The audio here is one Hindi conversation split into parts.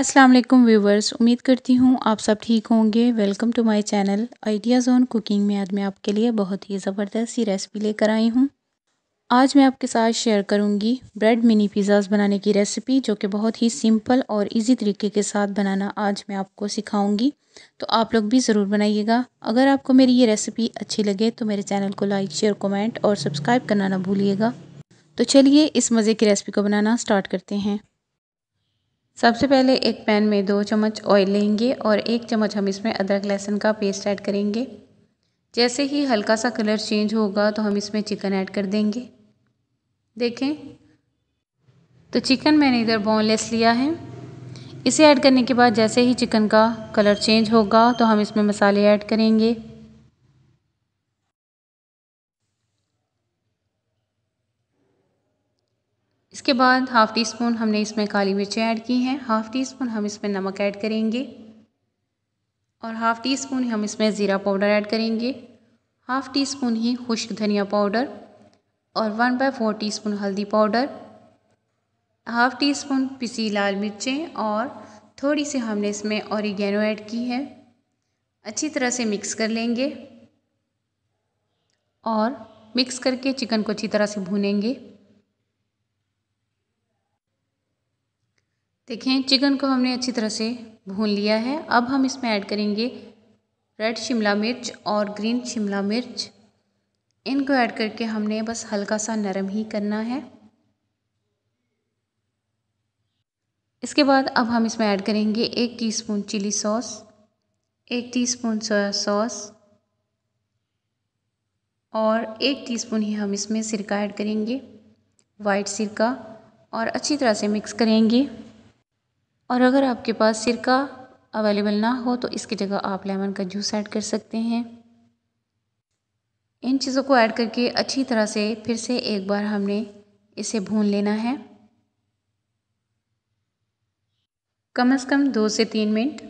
अस्सलाम वालेकुम व्यूवर्स उम्मीद करती हूँ आप सब ठीक होंगे welcome to my channel ideas on cooking में आज मैं आपके लिए बहुत ही ज़बरदस्त सी रेसिपी लेकर आई हूँ आज मैं आपके साथ शेयर करूँगी ब्रेड मिनी पिज़्ज़ाज बनाने की रेसिपी जो कि बहुत ही सिंपल और इजी तरीके के साथ बनाना आज मैं आपको सिखाऊँगी तो आप लोग भी ज़रूर बनाइएगा अगर आपको मेरी ये रेसिपी अच्छी लगे तो मेरे चैनल को लाइक शेयर कमेंट और सब्सक्राइब करना ना भूलिएगा तो चलिए इस मज़े की रेसिपी को बनाना स्टार्ट करते हैं सबसे पहले एक पैन में दो चम्मच ऑयल लेंगे और एक चम्मच हम इसमें अदरक लहसुन का पेस्ट ऐड करेंगे जैसे ही हल्का सा कलर चेंज होगा तो हम इसमें चिकन ऐड कर देंगे देखें तो चिकन मैंने इधर बोनलेस लिया है इसे ऐड करने के बाद जैसे ही चिकन का कलर चेंज होगा तो हम इसमें मसाले ऐड करेंगे इसके बाद हाफ़ टी स्पून हमने इसमें काली मिर्चें ऐड की हैं हाफ़ टी स्पून हम इसमें नमक ऐड करेंगे और हाफ़ टी स्पून हम इसमें ज़ीरा पाउडर ऐड करेंगे हाफ़ टी स्पून ही खुश्क धनिया पाउडर और one by four teaspoon हल्दी पाउडर हाफ़ टी स्पून पिसी लाल मिर्चें और थोड़ी सी हमने इसमें औरिगेनो ऐड की है अच्छी तरह से मिक्स कर लेंगे और मिक्स करके चिकन को अच्छी तरह से भूनेंगे देखें चिकन को हमने अच्छी तरह से भून लिया है अब हम इसमें ऐड करेंगे रेड शिमला मिर्च और ग्रीन शिमला मिर्च इनको ऐड करके हमने बस हल्का सा नरम ही करना है इसके बाद अब हम इसमें ऐड करेंगे एक टीस्पून चिली सॉस एक टीस्पून सोया सॉस और एक टीस्पून ही हम इसमें सिरका ऐड करेंगे वाइट सिरका और अच्छी तरह से मिक्स करेंगे और अगर आपके पास सिरका अवेलेबल ना हो तो इसकी जगह आप लेमन का जूस ऐड कर सकते हैं इन चीज़ों को ऐड करके अच्छी तरह से फिर से एक बार हमने इसे भून लेना है कम से कम दो से तीन मिनट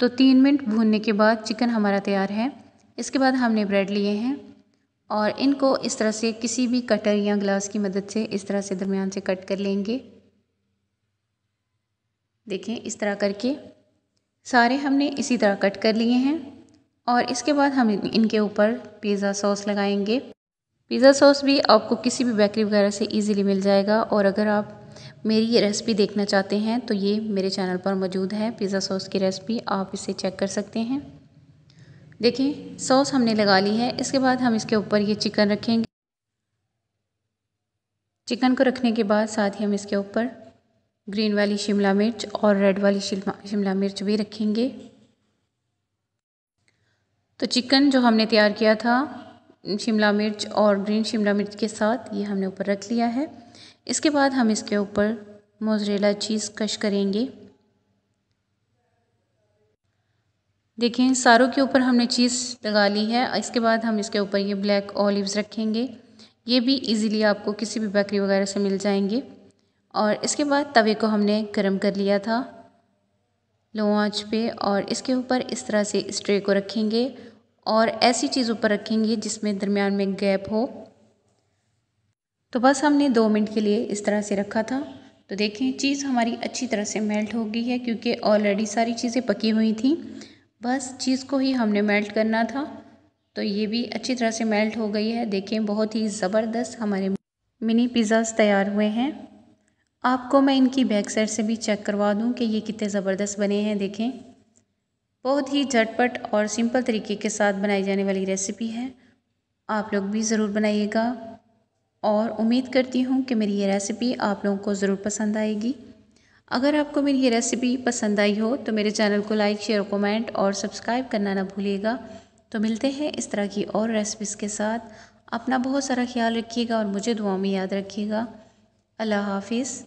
तो तीन मिनट भूनने के बाद चिकन हमारा तैयार है इसके बाद हमने ब्रेड लिए हैं और इनको इस तरह से किसी भी कटर या ग्लास की मदद से इस तरह से दरमियान से कट कर लेंगे देखें इस तरह करके सारे हमने इसी तरह कट कर लिए हैं और इसके बाद हम इनके ऊपर पिज़्ज़ा सॉस लगाएंगे पिज़्ज़ा सॉस भी आपको किसी भी बेकरी वगैरह से इजीली मिल जाएगा और अगर आप मेरी ये रेसिपी देखना चाहते हैं तो ये मेरे चैनल पर मौजूद है पिज़्ज़ा सॉस की रेसिपी आप इसे चेक कर सकते हैं देखें सॉस हमने लगा ली है इसके बाद हम इसके ऊपर ये चिकन रखेंगे चिकन को रखने के बाद साथ ही हम इसके ऊपर ग्रीन वाली शिमला मिर्च और रेड वाली शिमला मिर्च भी रखेंगे तो चिकन जो हमने तैयार किया था शिमला मिर्च और ग्रीन शिमला मिर्च के साथ ये हमने ऊपर रख लिया है इसके बाद हम इसके ऊपर मोजरेला चीज़ कश करेंगे देखें सारों के ऊपर हमने चीज़ लगा ली है इसके बाद हम इसके ऊपर ये ब्लैक ऑलिव्स रखेंगे ये भी इजीली आपको किसी भी बेकरी वगैरह से मिल जाएंगे और इसके बाद तवे को हमने गर्म कर लिया था लो आंच पे और इसके ऊपर इस तरह से इस ट्रे को रखेंगे और ऐसी चीज़ ऊपर रखेंगे जिसमें दरमियान में गैप हो तो बस हमने दो मिनट के लिए इस तरह से रखा था तो देखें चीज़ हमारी अच्छी तरह से मेल्ट हो गई है क्योंकि ऑलरेडी सारी चीज़ें पकी हुई थी बस चीज़ को ही हमने मेल्ट करना था तो ये भी अच्छी तरह से मेल्ट हो गई है देखें बहुत ही ज़बरदस्त हमारे मिनी पिज़्ज़ास तैयार हुए हैं आपको मैं इनकी बैक साइड से भी चेक करवा दूं कि ये कितने ज़बरदस्त बने हैं देखें बहुत ही झटपट और सिंपल तरीके के साथ बनाई जाने वाली रेसिपी है आप लोग भी ज़रूर बनाइएगा और उम्मीद करती हूँ कि मेरी ये रेसिपी आप लोगों को ज़रूर पसंद आएगी अगर आपको मेरी ये रेसिपी पसंद आई हो तो मेरे चैनल को लाइक शेयर कमेंट और सब्सक्राइब करना ना भूलिएगा तो मिलते हैं इस तरह की और रेसिपीज़ के साथ अपना बहुत सारा ख्याल रखिएगा और मुझे दुआ में याद रखिएगा अल्लाह हाफिज़